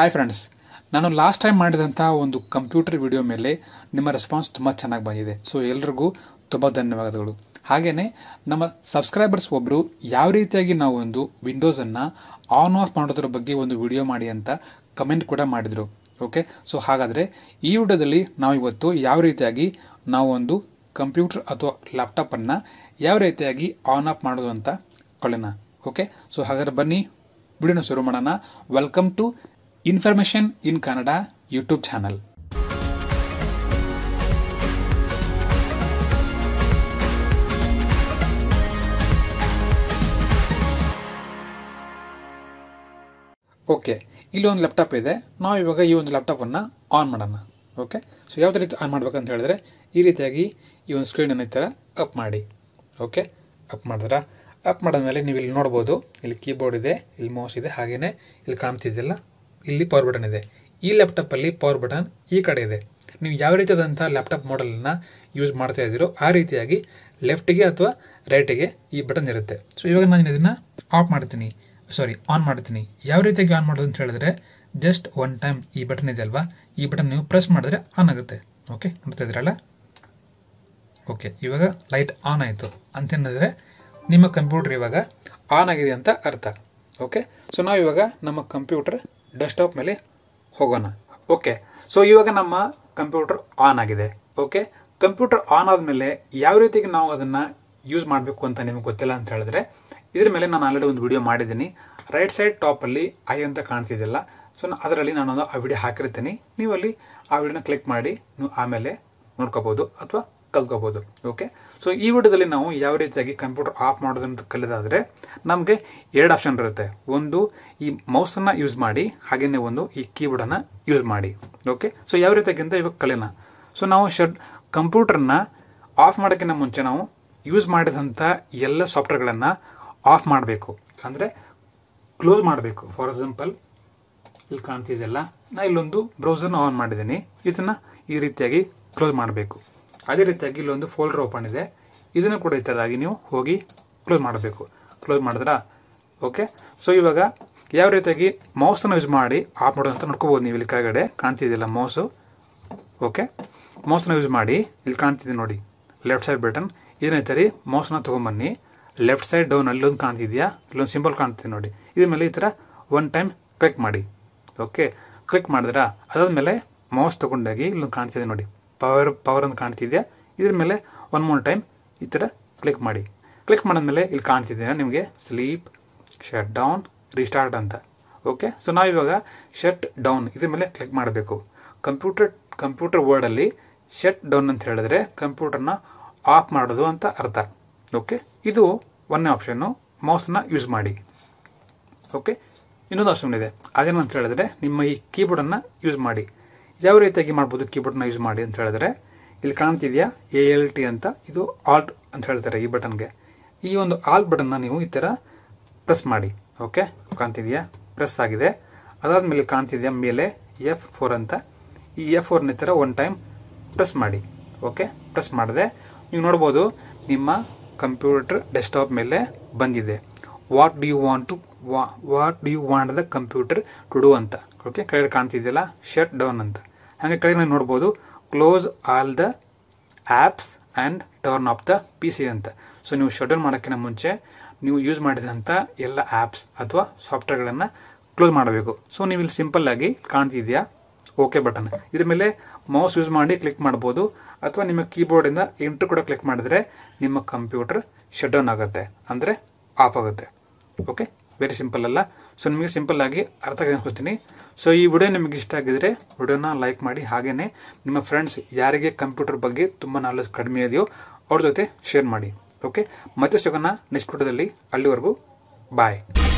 hi friends ನಾನು last time ಮಾಡಿದಂತಹ ಒಂದು ಕಂಪ್ಯೂಟರ್ ವಿಡಿಯೋ ಮೇಲೆ ನಿಮ್ಮ ರೆಸ್ಪಾನ್ಸ್ ತುಂಬ ಚೆನ್ನಾಗಿ ಬಂದಿದೆ ಸೊ ಎಲ್ರಿಗೂ ತುಂಬ ಧನ್ಯವಾದಗಳು ಹಾಗೆಯೇ ನಮ್ಮ ಸಬ್ಸ್ಕ್ರೈಬರ್ಸ್ ಒಬ್ಬರು ಯಾವ ರೀತಿಯಾಗಿ ನಾವು ಒಂದು ವಿಂಡೋಸನ್ನು ಆನ್ ಆಫ್ ಮಾಡೋದ್ರ ಬಗ್ಗೆ ಒಂದು ವಿಡಿಯೋ ಮಾಡಿ ಅಂತ ಕಮೆಂಟ್ ಕೂಡ ಮಾಡಿದರು ಓಕೆ ಸೊ ಹಾಗಾದರೆ ಈ ವಿಡಿಯೋದಲ್ಲಿ ನಾವು ಇವತ್ತು ಯಾವ ರೀತಿಯಾಗಿ ನಾವು ಒಂದು ಕಂಪ್ಯೂಟರ್ ಅಥವಾ ಲ್ಯಾಪ್ಟಾಪನ್ನು ಯಾವ ರೀತಿಯಾಗಿ ಆನ್ ಆಫ್ ಮಾಡೋದು ಅಂತ ಕೊಳ್ಳೋಣ ಓಕೆ ಸೊ ಹಾಗಾದ್ರೆ ಬನ್ನಿ ವಿಡಿಯೋನ ಶುರು ಮಾಡೋಣ welcome to information in Kannada YouTube channel okay ಇಲ್ಲಿ ಒಂದು ಲ್ಯಾಪ್ಟಾಪ್ ಇದೆ ನಾವು ಇವಾಗ ಈ ಒಂದು ಲ್ಯಾಪ್ಟಾಪನ್ನು ಆನ್ ಮಾಡೋಣ ಓಕೆ ಸೊ ಯಾವುದೇ ರೀತಿ ಆನ್ ಮಾಡ್ಬೇಕಂತ ಹೇಳಿದ್ರೆ ಈ ರೀತಿಯಾಗಿ ಈ ಒಂದು ಸ್ಕ್ರೀನ್ ಈ ಥರ ಅಪ್ ಮಾಡಿ ಓಕೆ ಅಪ್ ಮಾಡಿದ್ರ ಅಪ್ ಮಾಡಿದ್ಮೇಲೆ ನೀವು ಇಲ್ಲಿ ನೋಡ್ಬೋದು ಇಲ್ಲಿ ಕೀಬೋರ್ಡ್ ಇದೆ ಇಲ್ಲಿ ಮೌಸ್ ಇದೆ ಹಾಗೇನೆ ಇಲ್ಲಿ ಕಾಣ್ತಿದ್ದಿಲ್ಲ ಇಲ್ಲಿ ಪವರ್ ಬಟನ್ ಇದೆ ಈ ಅಲ್ಲಿ ಪವರ್ ಬಟನ್ ಈ ಕಡೆ ಇದೆ ನೀವು ಯಾವ ರೀತಿಯಾದಂತಹ ಲ್ಯಾಪ್ಟಾಪ್ ಮಾಡೆಲನ್ನು ಯೂಸ್ ಮಾಡ್ತಾ ಇದ್ದೀರೋ ಆ ರೀತಿಯಾಗಿ ಲೆಫ್ಟಿಗೆ ಅಥವಾ ರೈಟ್ಗೆ ಈ ಬಟನ್ ಇರುತ್ತೆ ಸೊ ಇವಾಗ ನಾನು ಇದನ್ನ ಆಫ್ ಮಾಡ್ತೀನಿ ಸಾರಿ ಆನ್ ಮಾಡ್ತೀನಿ ಯಾವ ರೀತಿಯಾಗಿ ಆನ್ ಮಾಡೋದು ಅಂತ ಹೇಳಿದ್ರೆ ಜಸ್ಟ್ ಒನ್ ಟೈಮ್ ಈ ಬಟನ್ ಇದೆ ಅಲ್ವಾ ಈ ಬಟನ್ ನೀವು ಪ್ರೆಸ್ ಮಾಡಿದ್ರೆ ಆನ್ ಆಗುತ್ತೆ ಓಕೆ ನೋಡ್ತಾ ಇದ್ದೀರಲ್ಲ ಓಕೆ ಇವಾಗ ಲೈಟ್ ಆನ್ ಆಯಿತು ಅಂತೇನಿದ್ರೆ ನಿಮ್ಮ ಕಂಪ್ಯೂಟರ್ ಇವಾಗ ಆನ್ ಆಗಿದೆ ಅಂತ ಅರ್ಥ ಓಕೆ ಸೊ ನಾವು ಇವಾಗ ನಮ್ಮ ಕಂಪ್ಯೂಟರ್ ಡೆಸ್ಕ್ಟಾಪ್ ಮೇಲೆ ಹೋಗೋಣ ಓಕೆ ಸೊ ಇವಾಗ ನಮ್ಮ ಕಂಪ್ಯೂಟರ್ ಆನ್ ಆಗಿದೆ ಓಕೆ ಕಂಪ್ಯೂಟರ್ ಆನ್ ಆದಮೇಲೆ ಯಾವ ರೀತಿಗೆ ನಾವು ಅದನ್ನು ಯೂಸ್ ಮಾಡಬೇಕು ಅಂತ ನಿಮ್ಗೆ ಗೊತ್ತಿಲ್ಲ ಅಂತ ಹೇಳಿದ್ರೆ ಇದ್ರ ಮೇಲೆ ನಾನು ಆಲ್ರೆಡಿ ಒಂದು ವಿಡಿಯೋ ಮಾಡಿದ್ದೀನಿ ರೈಟ್ ಸೈಡ್ ಟಾಪಲ್ಲಿ ಐ ಅಂತ ಕಾಣ್ತಿದ್ದಿಲ್ಲ ಸೊ ಅದರಲ್ಲಿ ನಾನು ಆ ವಿಡಿಯೋ ಹಾಕಿರ್ತೀನಿ ನೀವು ಅಲ್ಲಿ ಆ ವಿಡಿಯೋನ ಕ್ಲಿಕ್ ಮಾಡಿ ನೀವು ಆಮೇಲೆ ನೋಡ್ಕೋಬೋದು ಅಥವಾ ಕಲ್ತ್ಕೋಬೋದು ಓಕೆ ಸೊ ಈ ವಿಡಿಯೋದಲ್ಲಿ ನಾವು ಯಾವ ರೀತಿಯಾಗಿ ಕಂಪ್ಯೂಟರ್ ಆಫ್ ಮಾಡೋದಂತ ಕಲಿದಾದರೆ ನಮಗೆ ಎರಡು ಆಪ್ಷನ್ ಇರುತ್ತೆ ಒಂದು ಈ ಮೌಸನ್ನು ಯೂಸ್ ಮಾಡಿ ಹಾಗೆಯೇ ಒಂದು ಈ ಕೀಬೋರ್ಡನ್ನು ಯೂಸ್ ಮಾಡಿ ಓಕೆ ಸೊ ಯಾವ ರೀತಿಯಾಗಿಂತ ಇವಾಗ ಕಲಿನ ಸೊ ನಾವು ಶಡ್ ಕಂಪ್ಯೂಟರ್ನ ಆಫ್ ಮಾಡೋಕ್ಕಿಂತ ಮುಂಚೆ ನಾವು ಯೂಸ್ ಮಾಡಿದಂಥ ಎಲ್ಲ ಸಾಫ್ಟ್ವೇರ್ಗಳನ್ನು ಆಫ್ ಮಾಡಬೇಕು ಅಂದರೆ ಕ್ಲೋಸ್ ಮಾಡಬೇಕು ಫಾರ್ ಎಕ್ಸಾಂಪಲ್ ಇಲ್ಲಿ ಕಾಣ್ತಿದೆಯಲ್ಲ ನಾ ಇಲ್ಲೊಂದು ಬ್ರೌಸರ್ನ ಆನ್ ಮಾಡಿದ್ದೀನಿ ಇದನ್ನು ಈ ರೀತಿಯಾಗಿ ಕ್ಲೋಸ್ ಮಾಡಬೇಕು ಅದೇ ರೀತಿಯಾಗಿ ಇಲ್ಲೊಂದು ಫೋಲ್ಡರ್ ಓಪನ್ ಇದೆ ಇದನ್ನು ಕೂಡ ಈ ಥರದಾಗಿ ನೀವು ಹೋಗಿ ಕ್ಲೋಸ್ ಮಾಡಬೇಕು ಕ್ಲೋಸ್ ಮಾಡಿದ್ರ ಓಕೆ ಸೊ ಇವಾಗ ಯಾವ ರೀತಿಯಾಗಿ ಮೌಸನ್ನು ಯೂಸ್ ಮಾಡಿ ಆಫ್ ಮಾಡೋದು ಅಂತ ನೋಡ್ಕೋಬೋದು ನೀವು ಇಲ್ಲಿ ಕೆಳಗಡೆ ಕಾಣ್ತಿದ್ದಿಲ್ಲ ಮೌಸು ಓಕೆ ಮೌಸನ್ನು ಯೂಸ್ ಮಾಡಿ ಇಲ್ಲಿ ಕಾಣ್ತಿದ್ದೀನಿ ನೋಡಿ ಲೆಫ್ಟ್ ಸೈಡ್ ಬಟನ್ ಇದನ್ನ ರೀ ಮೌಸನ್ನ ತೊಗೊಂಬನ್ನಿ ಲೆಫ್ಟ್ ಸೈಡ್ ಡೌನ್ ಅಲ್ಲೊಂದು ಕಾಣ್ತಿದೆಯಾ ಇಲ್ಲೊಂದು ಸಿಂಬಲ್ ಕಾಣ್ತಿದೆ ನೋಡಿ ಇದ್ರ ಮೇಲೆ ಈ ಥರ ಒನ್ ಟೈಮ್ ಕ್ಲಿಕ್ ಮಾಡಿ ಓಕೆ ಕ್ಲಿಕ್ ಮಾಡಿದ್ರ ಮೇಲೆ ಮೌಸ್ ತೊಗೊಂಡಾಗಿ ಇಲ್ಲೊಂದು ಕಾಣ್ತಿದೆ ನೋಡಿ ಪವರ್ ಪವರ್ ಅಂತ ಕಾಣ್ತಿದ್ಯಾ ಇದ್ರ ಮೇಲೆ ಒನ್ ಮೋರ್ ಟೈಮ್ ಈ ಥರ ಕ್ಲಿಕ್ ಮಾಡಿ ಕ್ಲಿಕ್ ಮಾಡಿದ್ಮೇಲೆ ಇಲ್ಲಿ ಕಾಣ್ತಿದ್ದೀರಾ ನಿಮಗೆ ಸ್ಲೀಪ್ ಶಟ್ ಡೌನ್ ರಿಸ್ಟಾರ್ಟ್ ಅಂತ ಓಕೆ ಸೊ ನಾವಿವಾಗ ಇವಾಗ ಶಟ್ ಡೌನ್ ಇದ್ರ ಮೇಲೆ ಕ್ಲಿಕ್ ಮಾಡಬೇಕು ಕಂಪ್ಯೂಟರ್ ಕಂಪ್ಯೂಟರ್ ವರ್ಡಲ್ಲಿ ಶಟ್ ಡೌನ್ ಅಂತ ಹೇಳಿದ್ರೆ ಕಂಪ್ಯೂಟರ್ನ ಆಫ್ ಮಾಡೋದು ಅಂತ ಅರ್ಥ ಓಕೆ ಇದು ಒಂದೇ ಆಪ್ಷನ್ನು ಮೌಸ್ನ ಯೂಸ್ ಮಾಡಿ ಓಕೆ ಇನ್ನೊಂದು ಆಪ್ಷನ್ ಇದೆ ಅಂತ ಹೇಳಿದ್ರೆ ನಿಮ್ಮ ಈ ಕೀಬೋರ್ಡನ್ನು ಯೂಸ್ ಮಾಡಿ ಯಾವ ರೀತಿಯಾಗಿ ಮಾಡ್ಬೋದು ಕೀಬೋರ್ಡ್ನ ಯೂಸ್ ಮಾಡಿ ಅಂತ ಹೇಳಿದ್ರೆ ಇಲ್ಲಿ ಕಾಣ್ತಿದೆಯಾ ಎ ಎಲ್ ಟಿ ಅಂತ ಇದು ಆಲ್ಟ್ ಅಂತ ಹೇಳ್ತಾರೆ ಈ ಬಟನ್ಗೆ ಈ ಒಂದು ಆಲ್ಟ್ ಬಟನ್ನ ನೀವು ಈ ಥರ ಪ್ರೆಸ್ ಮಾಡಿ ಓಕೆ ಕಾಣ್ತಿದೆಯಾ ಪ್ರೆಸ್ ಆಗಿದೆ ಮೇಲೆ ಕಾಣ್ತಿದೆಯಾ ಮೇಲೆ ಎಫ್ ಫೋರ್ ಅಂತ ಈ ಎಫ್ ಫೋರ್ನ ಥರ ಒನ್ ಟೈಮ್ ಪ್ರೆಸ್ ಮಾಡಿ ಓಕೆ ಪ್ರೆಸ್ ಮಾಡಿದೆ ನೀವು ನೋಡ್ಬೋದು ನಿಮ್ಮ ಕಂಪ್ಯೂಟರ್ ಡೆಸ್ಕ್ಟಾಪ್ ಮೇಲೆ ಬಂದಿದೆ what do you want to what do you want the computer to do ಅಂತ ಓಕೆ ಕೈ ಕಾಣ್ತಿದೆಯಲ್ಲ ಶಟ್ ಡೌನ್ ಅಂತ ಹಾಗೆ ಕೆಳಗೆ ನೋಡ್ಬೋದು close all the apps and turn off the P C ಅಂತ ಸೊ ನೀವು ಶೆಡ್ಯೂಲ್ ಮಾಡೋಕ್ಕಿಂತ ಮುಂಚೆ ನೀವು ಯೂಸ್ ಮಾಡಿದಂಥ ಎಲ್ಲ ಆ್ಯಪ್ಸ್ ಅಥವಾ ಸಾಫ್ಟ್ವೇರ್ಗಳನ್ನು ಕ್ಲೋಸ್ ಮಾಡಬೇಕು ಸೊ ನೀವು ಇಲ್ಲಿ ಸಿಂಪಲ್ ಆಗಿ ಕಾಣ್ತಿದ್ಯಾ ಓಕೆ ಬಟನ್ ಇದ್ರ ಮೇಲೆ ಮೌಸ್ ಯೂಸ್ ಮಾಡಿ ಕ್ಲಿಕ್ ಮಾಡ್ಬೋದು ಅಥವಾ ನಿಮ್ಮ ಕೀಬೋರ್ಡಿಂದ ಇಂಟ್ರ್ ಕೂಡ ಕ್ಲಿಕ್ ಮಾಡಿದ್ರೆ ನಿಮ್ಮ ಕಂಪ್ಯೂಟರ್ ಶಟ್ ಡೌನ್ ಆಗುತ್ತೆ ಅಂದರೆ ಆಫ್ ಆಗುತ್ತೆ ಓಕೆ ವೆರಿ ಸಿಂಪಲ್ ಅಲ್ಲ ಸೊ ನಿಮಗೆ ಸಿಂಪಲ್ ಆಗಿ ಅರ್ಥ ಸೊ ಈ ವಿಡಿಯೋ ನಿಮಗೆ ಇಷ್ಟ ಆಗಿದ್ರೆ ವಿಡಿಯೋನ ಲೈಕ್ ಮಾಡಿ ಹಾಗೆಯೇ ನಿಮ್ಮ ಫ್ರೆಂಡ್ಸ್ ಯಾರಿಗೆ ಕಂಪ್ಯೂಟರ್ ಬಗ್ಗೆ ತುಂಬ ನಾಲೆಜ್ ಕಡಿಮೆ ಇದೆಯೋ ಅವ್ರ ಜೊತೆ ಶೇರ್ ಮಾಡಿ ಓಕೆ ಮತ್ತೆ ಸಿಗೋಣ ನೆಕ್ಸ್ಟ್ ವಿಡಿಯೋದಲ್ಲಿ ಅಲ್ಲಿವರೆಗೂ ಬಾಯ್